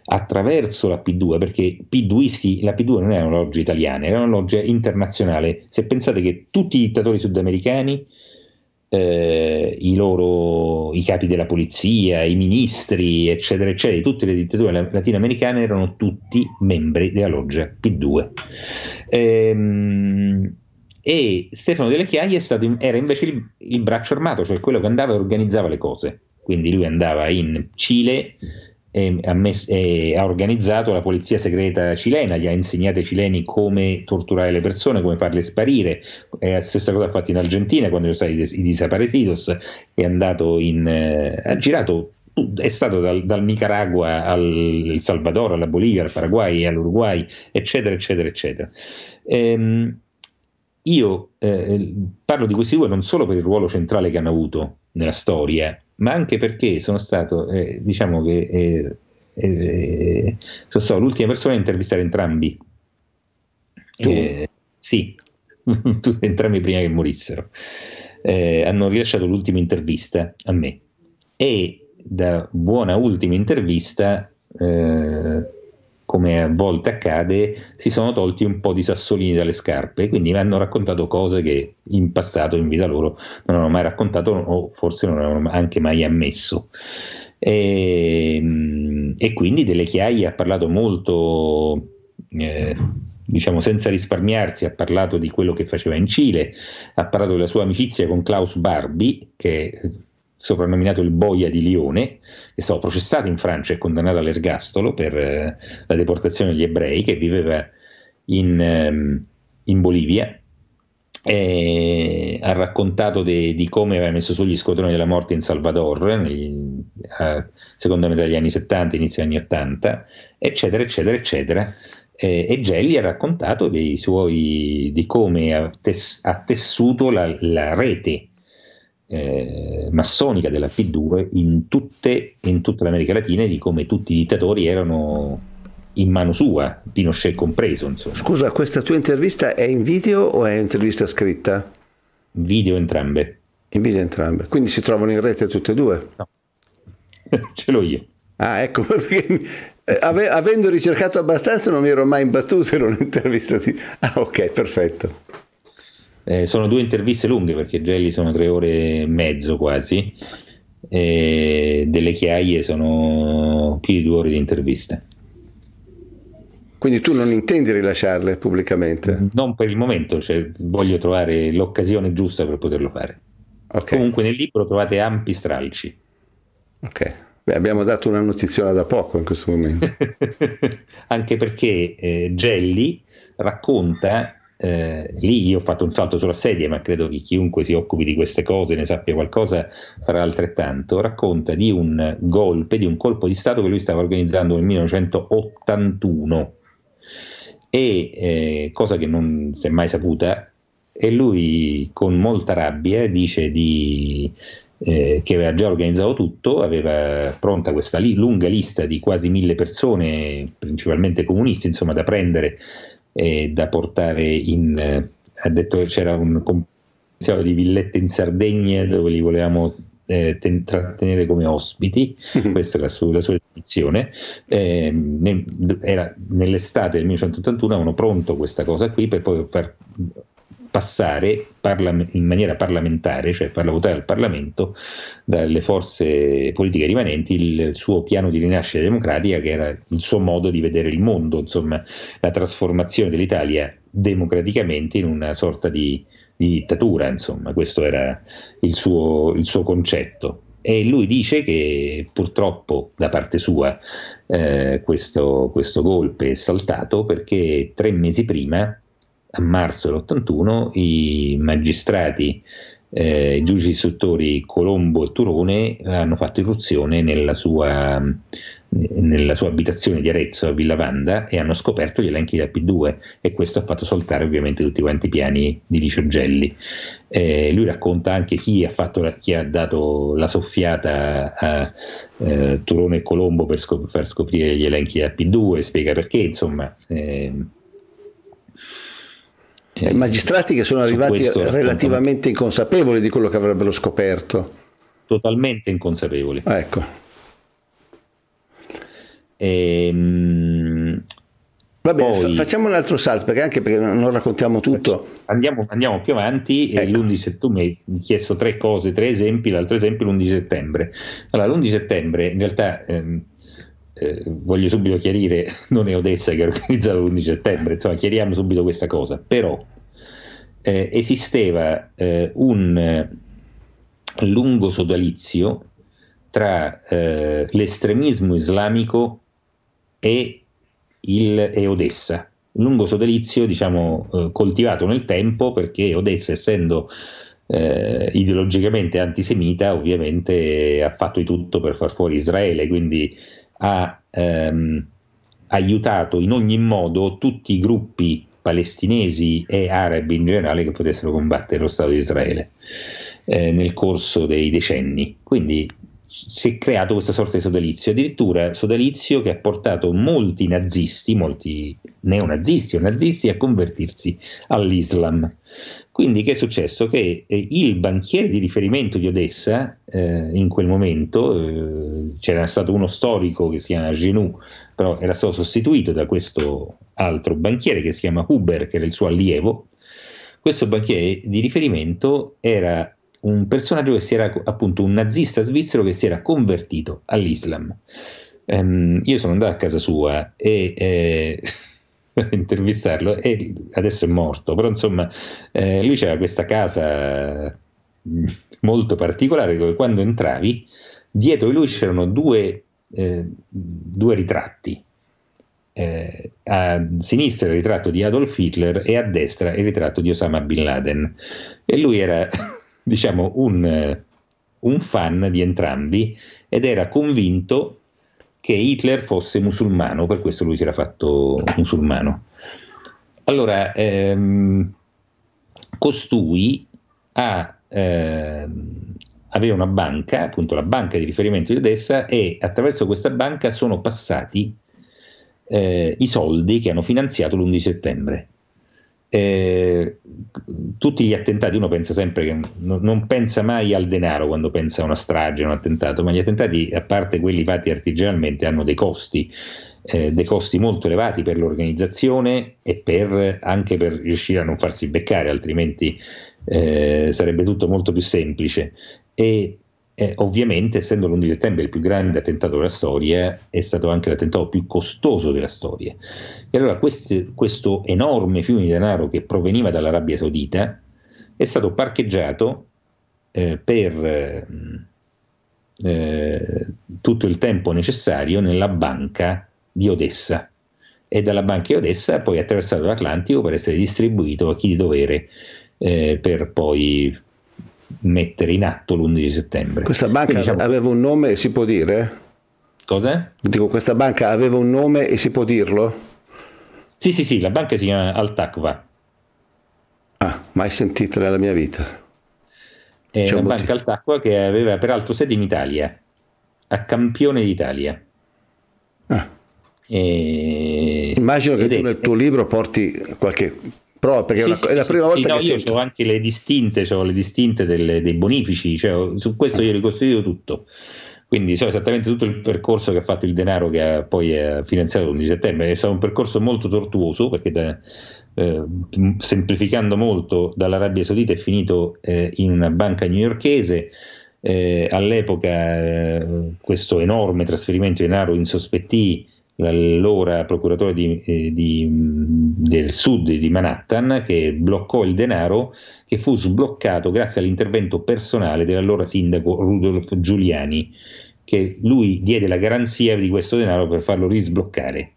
attraverso la P2, perché P2isti, la P2 non era una loggia italiana, era una loggia internazionale. Se pensate che tutti i dittatori sudamericani, eh, i loro i capi della polizia, i ministri, eccetera, eccetera, di tutte le dittature latinoamericane erano tutti membri della loggia P2. Ehm, e Stefano Delle Chiaie stato, era invece il, il, braccio armato, cioè quello che andava e organizzava le cose. Quindi lui andava in Cile e ha, messo, e ha, organizzato la polizia segreta cilena, gli ha insegnato ai cileni come torturare le persone, come farle sparire. Eh, stessa cosa ha fatto in Argentina quando sono stati i disaparecidos, è andato in... Eh, ha girato è stato dal, dal Nicaragua al Salvador, alla Bolivia, al Paraguay, all'Uruguay, eccetera, eccetera, eccetera. Ehm, io eh, parlo di questi due non solo per il ruolo centrale che hanno avuto nella storia, ma anche perché sono stato, eh, diciamo che eh, eh sono stato l'ultima persona a intervistare entrambi. Eh, sì, entrambi prima che morissero. Eh, hanno rilasciato l'ultima intervista a me e da buona ultima intervista come a volte accade, si sono tolti un po' di sassolini dalle scarpe, quindi mi hanno raccontato cose che in passato, in vita loro, non hanno mai raccontato o forse non avevano anche mai ammesso. E, ehm, e quindi Delle Chiaie ha parlato molto... Eh, diciamo senza risparmiarsi, ha parlato di quello che faceva in Cile, ha parlato della sua amicizia con Klaus Barbie, che soprannominato il Boia di Lione, che è stato processato in Francia e condannato all'ergastolo per eh, la deportazione degli ebrei, che viveva in, ehm, in Bolivia. E ha raccontato de, di come aveva messo sugli squadroni della morte in Salvador, negli, a seconda metà degli anni 70, inizio anni 80, eccetera, eccetera, eccetera. Eh, e Gelli ha raccontato suoi, di come ha, tes- ha tessuto la, la, rete eh, massonica della P2 in, tutte, in tutta l'America Latina di come tutti i dittatori erano in mano sua, Pinochet compreso. Insomma. Scusa, questa tua intervista è in video o è intervista scritta? Video entrambe. In video entrambe, quindi si trovano in rete tutte e due? No, ce l'ho io. Ah, ecco, eh, ave, avendo ricercato abbastanza non mi ero mai imbattuto in un'intervista di... Ah, ok, perfetto. Eh, sono due interviste lunghe perché Gelli sono tre ore e mezzo quasi, e delle chiaie sono più di due ore di interviste. Quindi tu non intendi rilasciarle pubblicamente? Non per il momento, cioè, voglio trovare l'occasione giusta per poterlo fare. Okay. Comunque nel libro trovate ampi stralci. Ok, Beh, abbiamo dato una notiziola da poco in questo momento. Anche perché eh, Gelli racconta eh, lì io ho fatto un salto sulla sedia, ma credo che chiunque si occupi di queste cose, ne sappia qualcosa, farà altrettanto, racconta di un golpe, di un colpo di Stato che lui stava organizzando nel 1981 e eh, cosa che non si è mai saputa, e lui con molta rabbia dice di, eh, che aveva già organizzato tutto, aveva pronta questa li- lunga lista di quasi mille persone, principalmente comunisti, insomma, da prendere eh, da portare in... Eh, ha detto che c'era un compendio di villette in Sardegna dove li volevamo eh, ten- trattenere come ospiti, mhm. questa è la sua, la sua edizione. Eh, ne, era nell'estate del 1981 avevano pronto questa cosa qui per poi far passare parla- in maniera parlamentare, cioè farla votare al Parlamento dalle forze politiche rimanenti il suo piano di rinascita democratica che era il suo modo di vedere il mondo, insomma la trasformazione dell'Italia democraticamente in una sorta di, di dittatura, insomma questo era il suo, il suo concetto e lui dice che purtroppo da parte sua eh, questo, questo, golpe è saltato perché tre mesi prima a marzo dell'81 i magistrati, eh, i giudici istruttori Colombo e Turone hanno fatto irruzione nella sua, nella sua abitazione di Arezzo a Villa Vanda e hanno scoperto gli elenchi da P2 e questo ha fatto saltare ovviamente tutti quanti i piani di Licio Gelli. Eh, lui racconta anche chi ha, fatto, chi ha, dato la soffiata a eh, Turone e Colombo per, scop- per, scoprire gli elenchi da P2, spiega perché, insomma... Eh, eh, eh, magistrati che sono arrivati relativamente inconsapevoli di quello che avrebbero scoperto. Totalmente inconsapevoli. Ah, ecco. Ehm, Va bene, poi, facciamo un altro salto perché anche perché non raccontiamo tutto. Andiamo, andiamo più avanti. Eh, ecco. L'11 settembre mi hai chiesto tre cose, tre esempi. L'altro esempio è l'11 settembre. Allora, l'11 settembre in realtà ehm, eh, voglio subito chiarire, non è Odessa che ha organizzato l'11 settembre, insomma chiariamo subito questa cosa, però eh, esisteva eh, un eh, lungo sodalizio tra eh, l'estremismo islamico e, il, e Odessa, lungo sodalizio diciamo, eh, coltivato nel tempo perché Odessa essendo eh, ideologicamente antisemita, ovviamente ha fatto di tutto per far fuori Israele, quindi ha ehm, aiutato in ogni modo tutti i gruppi palestinesi e arabi in generale che potessero combattere lo Stato di Israele eh, nel corso dei decenni. Quindi si è creato questa sorta di sodalizio, addirittura sodalizio che ha portato molti nazisti, molti neonazisti o nazisti a convertirsi all'Islam. Quindi che è successo? Che eh, il banchiere di riferimento di Odessa eh, in quel momento, eh, c'era stato uno storico che si chiama Genou, però era stato sostituito da questo altro banchiere che si chiama Huber, che era il suo allievo. Questo banchiere di riferimento era un personaggio che si era appunto un nazista svizzero che si era convertito all'Islam. Um, io sono andato a casa sua e eh, intervistarlo e adesso è morto, però insomma eh, lui c'era questa casa mm, molto particolare dove quando entravi dietro di lui c'erano due, eh, due ritratti. Eh, a sinistra il ritratto di Adolf Hitler e a destra il ritratto di Osama Bin Laden e lui era diciamo un, un fan di entrambi ed era convinto che Hitler fosse musulmano, per questo lui si era fatto musulmano. Allora, ehm, costui ha, ehm, aveva una banca, appunto la banca di riferimento di Odessa, e attraverso questa banca sono passati eh, i soldi che hanno finanziato l'11 settembre eh, tutti gli attentati, uno pensa sempre che non, non pensa mai al denaro quando pensa a una strage, a un attentato, ma gli attentati, a parte quelli fatti artigianalmente, hanno dei costi, eh, dei costi molto elevati per l'organizzazione e per, anche per riuscire a non farsi beccare, altrimenti eh, sarebbe tutto molto più semplice. E e ovviamente, essendo l'11 settembre il più grande attentato della storia, è stato anche l'attentato più costoso della storia. E allora queste, questo enorme fiume di denaro che proveniva dall'Arabia Saudita è stato parcheggiato eh, per mm, eh, tutto il tempo necessario nella banca di Odessa e dalla banca di Odessa poi attraversato l'Atlantico per essere distribuito a chi di dovere eh, per poi mettere in atto l'11 settembre. Questa banca Quindi, diciamo, aveva un nome e si può dire? Cos'è? Dico, questa banca aveva un nome e si può dirlo? Sì, sì, sì, la banca si chiama Altacva. Ah, mai sentita nella mia vita. È C'è una banca Altacqua che aveva peraltro sede in Italia, a Campione d'Italia. Ah. E... Immagino che tu è... nel tuo libro porti qualche però perché sì, una, sì, è la prima volta no, che io sento... ho anche le distinte, ho le distinte delle, dei bonifici, cioè, su questo io ricostruito tutto. Quindi so esattamente tutto il percorso che ha fatto il denaro che ha poi ha eh, finanziato l'11 settembre. È stato un percorso molto tortuoso perché da, eh, semplificando molto dall'Arabia Saudita è finito eh, in una banca newyorchese. Eh, all'epoca eh, questo enorme trasferimento di denaro insospettì l'allora procuratore di, eh, di, del sud di Manhattan che bloccò il denaro che fu sbloccato grazie all'intervento personale dell'allora sindaco Rudolf Giuliani che lui diede la garanzia di questo denaro per farlo risbloccare.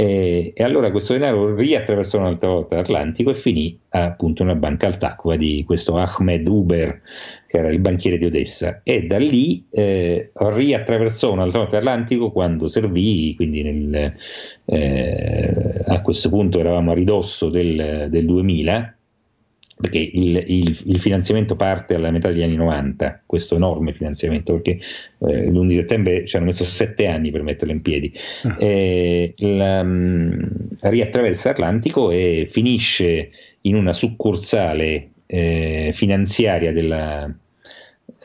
E, e, allora questo denaro riattraversò un'altra volta l'Atlantico e finì appunto in una banca al Taqwa di questo Ahmed Uber, che era il banchiere di Odessa, e da lì eh, riattraversò un'altra volta l'Atlantico quando servì, quindi nel, eh, a questo punto eravamo a ridosso del, del 2000 perché il, il, il, finanziamento parte alla metà degli anni 90, questo enorme finanziamento, perché eh, l'11 settembre ci hanno messo sette anni per metterlo in piedi, ah. eh, la, mm, riattraversa l'Atlantico e finisce in una succursale eh, finanziaria della,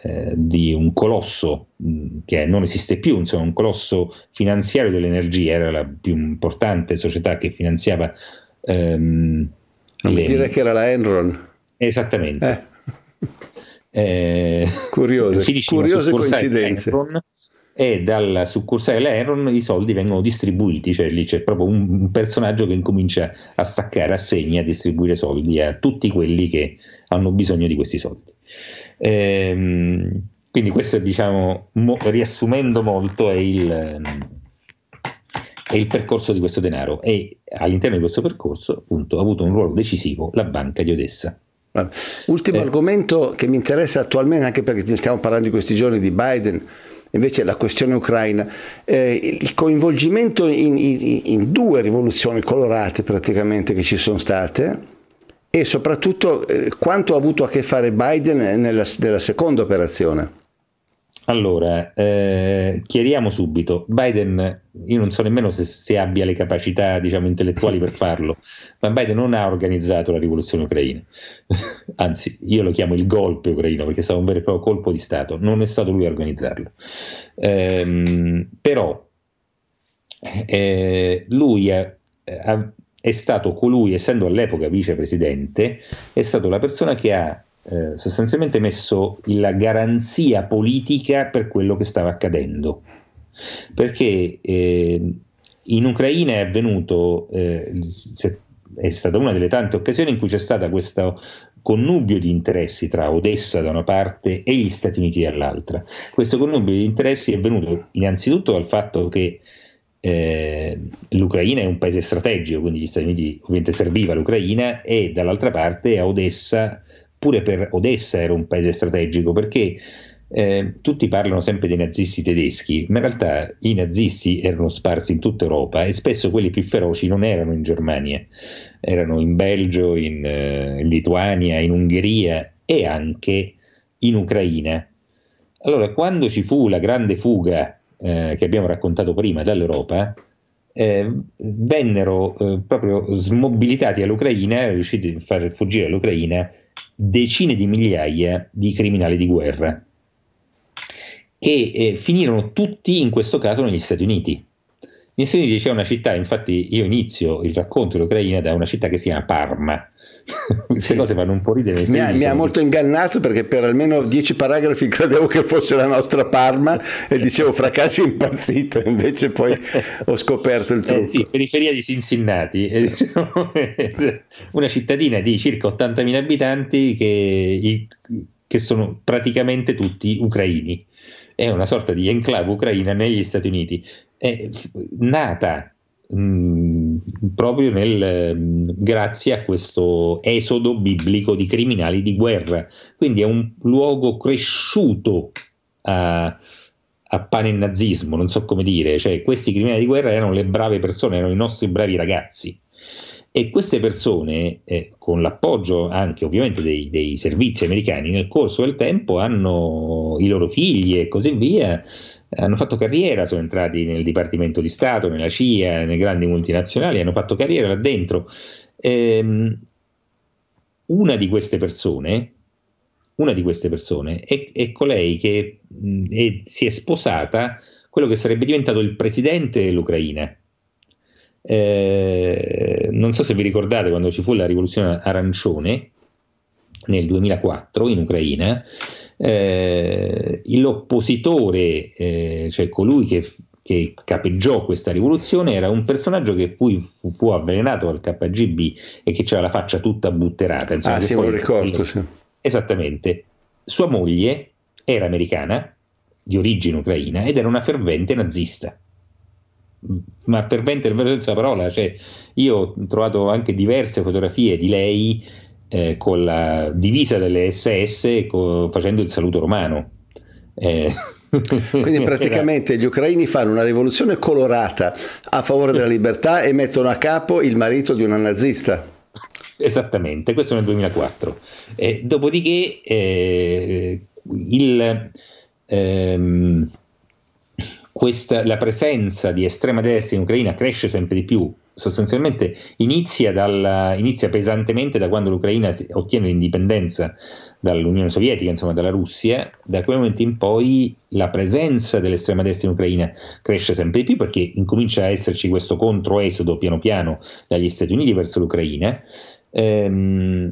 eh, di un colosso mm, che non esiste più, insomma un colosso finanziario dell'energia, era la più importante società che finanziava... Ehm, non mi dire che era la Enron. Esattamente. Eh. curiose, eh, curiose coincidenze. Enron, e dalla succursale Enron i soldi vengono distribuiti, cioè lì c'è proprio un, personaggio che incomincia a staccare assegni, a distribuire soldi a tutti quelli che hanno bisogno di questi soldi. Ehm, quindi questo, diciamo, mo- riassumendo molto, è il ehm, e il percorso di questo denaro e all'interno di questo percorso appunto ha avuto un ruolo decisivo la banca di Odessa. Ultimo eh. argomento che mi interessa attualmente anche perché stiamo parlando in questi giorni di Biden invece la questione ucraina, eh, il coinvolgimento in, in, in, due rivoluzioni colorate praticamente che ci sono state e soprattutto eh, quanto ha avuto a che fare Biden nella, nella seconda operazione. Allora, eh, chiariamo subito, Biden, io non so nemmeno se, se abbia le capacità diciamo, intellettuali per farlo, ma Biden non ha organizzato la rivoluzione ucraina, anzi io lo chiamo il golpe ucraino perché è stato un vero e proprio colpo di Stato, non è stato lui a organizzarlo. Eh, però eh, lui ha, eh, ha, è stato colui, essendo all'epoca vicepresidente, è stato la persona che ha eh, sostanzialmente messo la garanzia politica per quello che stava accadendo. Perché eh, in Ucraina è avvenuto, eh, è stata una delle tante occasioni in cui c'è stato questo connubio di interessi tra Odessa da una parte e gli Stati Uniti dall'altra. Questo connubio di interessi è venuto innanzitutto dal fatto che eh, l'Ucraina è un paese strategico, quindi gli Stati Uniti ovviamente serviva l'Ucraina e dall'altra parte a Odessa pure per Odessa era un paese strategico perché eh, tutti parlano sempre dei nazisti tedeschi, ma in realtà i nazisti erano sparsi in tutta Europa e spesso quelli più feroci non erano in Germania, erano in Belgio, in, eh, Lituania, in Ungheria e anche in Ucraina. Allora, quando ci fu la grande fuga eh, che abbiamo raccontato prima dall'Europa, eh, vennero eh, proprio smobilitati all'Ucraina, riusciti a far fuggire all'Ucraina decine di migliaia di criminali di guerra, che eh, finirono tutti in questo caso negli Stati Uniti. Negli Stati Uniti c'è una città, infatti io inizio il racconto dell'Ucraina da una città che si chiama Parma, queste sì. cose fanno un po' ridere. Mi ha, mi ha molto ingannato perché per almeno dieci paragrafi credevo che fosse la nostra Parma e dicevo fracasso impazzito, invece poi ho scoperto il eh trucco. Eh sì, periferia di Sinsinnati diciamo, una cittadina di circa 80.000 abitanti che, che sono praticamente tutti ucraini. È una sorta di enclave ucraina negli Stati Uniti. È nata Mm, proprio nel, mm, grazie a questo esodo biblico di criminali di guerra. Quindi è un luogo cresciuto a, a nazismo, non so come dire, cioè questi criminali di guerra erano le brave persone, erano i nostri bravi ragazzi. E queste persone, eh, con l'appoggio anche ovviamente dei, dei, servizi americani, nel corso del tempo hanno i loro figli e così via, hanno fatto carriera, sono entrati nel Dipartimento di Stato, nella CIA, nelle grandi multinazionali, hanno fatto carriera là dentro. Ehm, una di queste persone, una di queste persone è, è colei che è, si è sposata quello che sarebbe diventato il presidente dell'Ucraina. Eh, non so se vi ricordate quando ci fu la rivoluzione arancione nel 2004 in Ucraina, eh, l'oppositore, eh, cioè colui che, che, capeggiò questa rivoluzione, era un personaggio che poi fu, fu avvelenato dal KGB e che aveva la faccia tutta butterata. Insomma, ah, sì, lo ricordo. Sì. Esattamente. Sua moglie era americana, di origine ucraina, ed era una fervente nazista ma fervente nel vero senso della parola, cioè, io ho trovato anche diverse fotografie di lei eh, con la divisa delle SS co- facendo il saluto romano. Eh. Quindi praticamente gli ucraini fanno una rivoluzione colorata a favore della libertà e mettono a capo il marito di una nazista. Esattamente, questo nel 2004. Eh, dopodiché eh, il, ehm, questa, la presenza di estrema destra in Ucraina cresce sempre di più sostanzialmente inizia, dal, inizia, pesantemente da quando l'Ucraina ottiene l'indipendenza dall'Unione Sovietica, insomma dalla Russia, da quel momento in poi la presenza dell'estrema destra in Ucraina cresce sempre di più perché incomincia a esserci questo controesodo piano piano dagli Stati Uniti verso l'Ucraina. Ehm,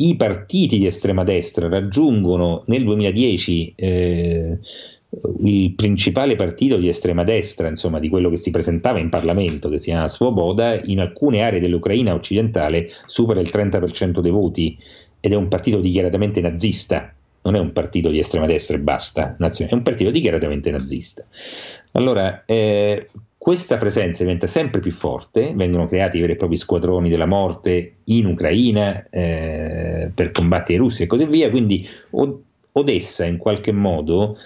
I partiti di estrema destra raggiungono nel 2010 eh, il principale partito di estrema destra, insomma, di quello che si presentava in Parlamento, che si chiama Svoboda, in alcune aree dell'Ucraina occidentale supera il 30% dei voti ed è un partito dichiaratamente nazista, non è un partito di estrema destra e basta, è un partito dichiaratamente nazista. Allora, eh, questa presenza diventa sempre più forte, vengono creati veri e propri squadroni della morte in Ucraina eh, per combattere i russi e così via, quindi Odessa in qualche modo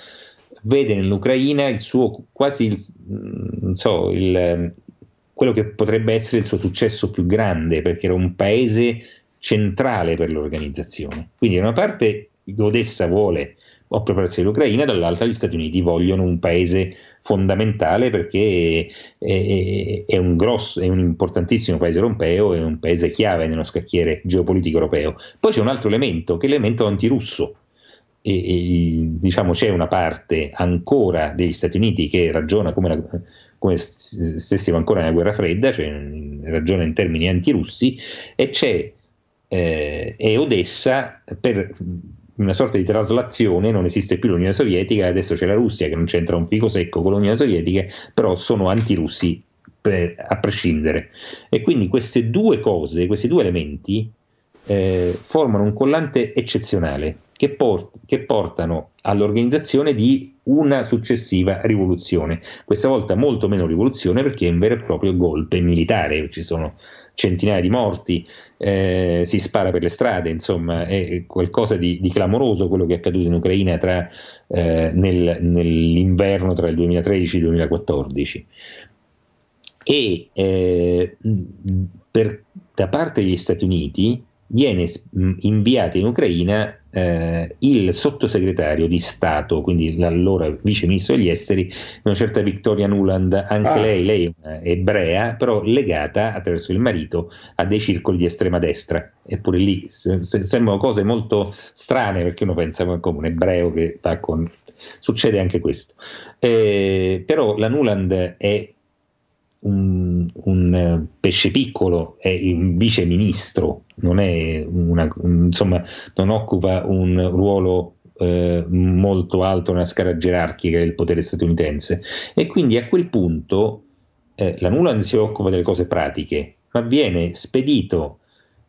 vede nell'Ucraina il suo quasi il, mm, non so, il, ehm, quello che potrebbe essere il suo successo più grande, perché era un paese centrale per l'organizzazione. Quindi da una parte Odessa vuole occuparsi dell'Ucraina, dall'altra gli Stati Uniti vogliono un paese fondamentale perché è, è, è, un grosso, è un importantissimo paese europeo, è un paese chiave nello scacchiere geopolitico europeo. Poi c'è un altro elemento, che è l'elemento antirusso, e, e, diciamo c'è una parte ancora degli Stati Uniti che ragiona come, la, come se stessimo ancora nella guerra fredda, cioè ragiona in termini antirussi, e c'è eh, e Odessa per una sorta di traslazione, non esiste più l'Unione Sovietica, adesso c'è la Russia che non c'entra un fico secco con l'Unione Sovietica, però sono antirussi per, a prescindere. E quindi queste due cose, questi due elementi eh, formano un collante eccezionale che, port- che portano all'organizzazione di una successiva rivoluzione. Questa volta molto meno rivoluzione perché è un vero e proprio golpe militare, ci sono centinaia di morti, eh, si spara per le strade, insomma è qualcosa di, di clamoroso quello che è accaduto in Ucraina tra, eh, nel, nell'inverno tra il 2013 e il 2014. E eh, per, da parte degli Stati Uniti viene inviata in Ucraina eh, il sottosegretario di Stato, quindi l'allora vice ministro degli esteri, una certa Victoria Nuland, anche ah. lei, lei è ebrea, però legata attraverso il marito a dei circoli di estrema destra. Eppure lì se, se, sembrano cose molto strane perché uno pensa come un ebreo che va con... Succede anche questo. Eh, però la Nuland è un, un, eh, pesce piccolo, è il viceministro, non, è una, insomma, non occupa un ruolo eh, molto alto nella scala gerarchica del potere statunitense. E quindi a quel punto eh, la Nuland si occupa delle cose pratiche, ma viene spedito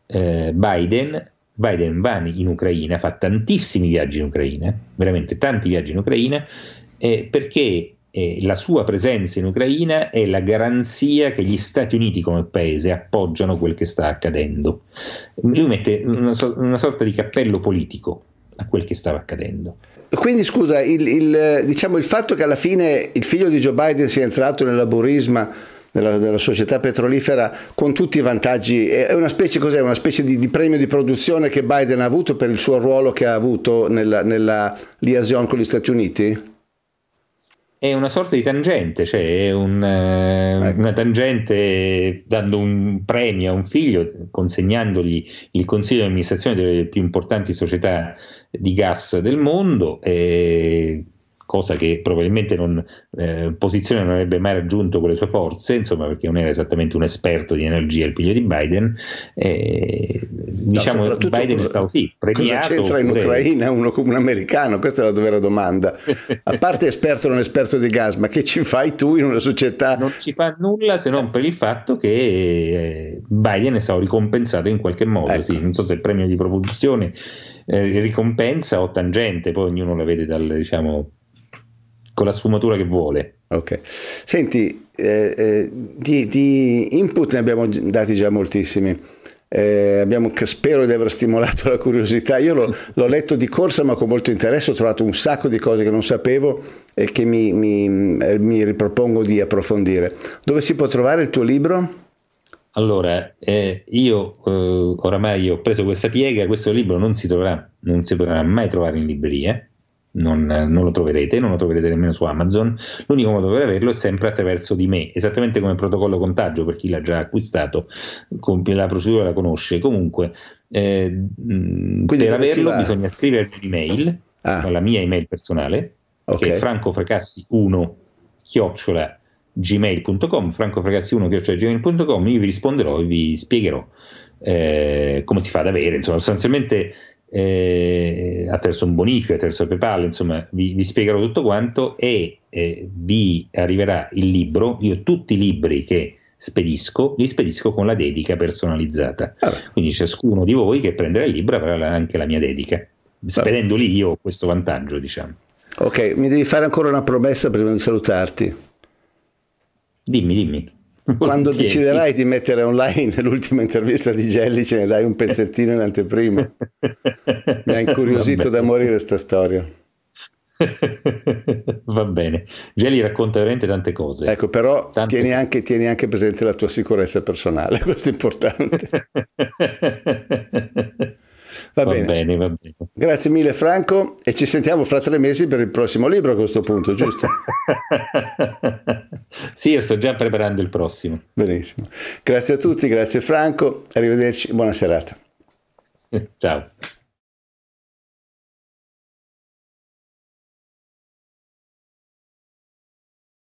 eh, Biden. Biden va in Ucraina, fa tantissimi viaggi in Ucraina, veramente tanti viaggi in Ucraina, eh, perché eh, la sua presenza in Ucraina è la garanzia che gli Stati Uniti come paese appoggiano quel che sta accadendo. Lui mette una, una sorta di cappello politico a quel che stava accadendo. Quindi scusa, il, il, diciamo, il fatto che alla fine il figlio di Joe Biden sia entrato nel laborismo della, della, società petrolifera con tutti i vantaggi. È una specie, cos'è? Una specie di, di, premio di produzione che Biden ha avuto per il suo ruolo che ha avuto nella, nella liaison con gli Stati Uniti? è una sorta di tangente, cioè è un, eh, ecco. una tangente dando un premio a un figlio, consegnandogli il consiglio di amministrazione delle più importanti società di gas del mondo. E cosa che probabilmente non, eh, Posizione non avrebbe mai raggiunto con le sue forze, insomma, perché non era esattamente un esperto di energia il figlio di Biden. Eh, diciamo no, Biden cosa, è stato sì, premiato. Cosa c'entra in Ucraina uno come un americano? Questa è la vera domanda. A parte esperto o non esperto di gas, ma che ci fai tu in una società? Non ci fa nulla se non per il fatto che eh, Biden è stato ricompensato in qualche modo, ecco. sì, non so se il premio di propulsione eh, ricompensa o tangente, poi ognuno la vede dal diciamo con la sfumatura che vuole. Ok, senti, eh, eh, di, di, input ne abbiamo dati già moltissimi. Eh, abbiamo, spero di aver stimolato la curiosità. Io l'ho, l'ho, letto di corsa, ma con molto interesse. Ho trovato un sacco di cose che non sapevo e che mi, mi, eh, mi ripropongo di approfondire. Dove si può trovare il tuo libro? Allora, eh, io eh, oramai ho preso questa piega, questo libro non si, troverà, non si potrà mai trovare in librerie, non, non, lo troverete, non lo troverete nemmeno su Amazon. L'unico modo per averlo è sempre attraverso di me, esattamente come protocollo contagio per chi l'ha già acquistato, la procedura la conosce. Comunque, eh, per averlo bisogna scrivere un'email, ah. la mia email personale, okay. che è francofracassi1 chiocciola gmail.com, francofracassi1 gmail.com, io vi risponderò e vi spiegherò eh, come si fa ad avere, insomma, sostanzialmente eh, attraverso un bonifico, attraverso il PayPal, insomma vi, vi spiegherò tutto quanto e eh, vi arriverà il libro, io tutti i libri che spedisco, li spedisco con la dedica personalizzata. Ah, Quindi ciascuno di voi che prenderà il libro avrà la, anche la mia dedica. Spedendo lì io ho questo vantaggio, diciamo. Ok, mi devi fare ancora una promessa prima di salutarti. Dimmi, dimmi. Quando okay. deciderai di mettere online l'ultima intervista di Gelli, ce ne dai un pezzettino in anteprima. Mi ha incuriosito da morire questa storia. Va bene, Gelli racconta veramente tante cose. Ecco, però tante... tieni, anche, tieni, anche, presente la tua sicurezza personale, questo è importante. Va, va bene. bene, va bene. Grazie mille Franco e ci sentiamo fra tre mesi per il prossimo libro a questo punto, giusto? sì, io sto già preparando il prossimo. Benissimo. Grazie a tutti, grazie Franco, arrivederci, buona serata. Ciao.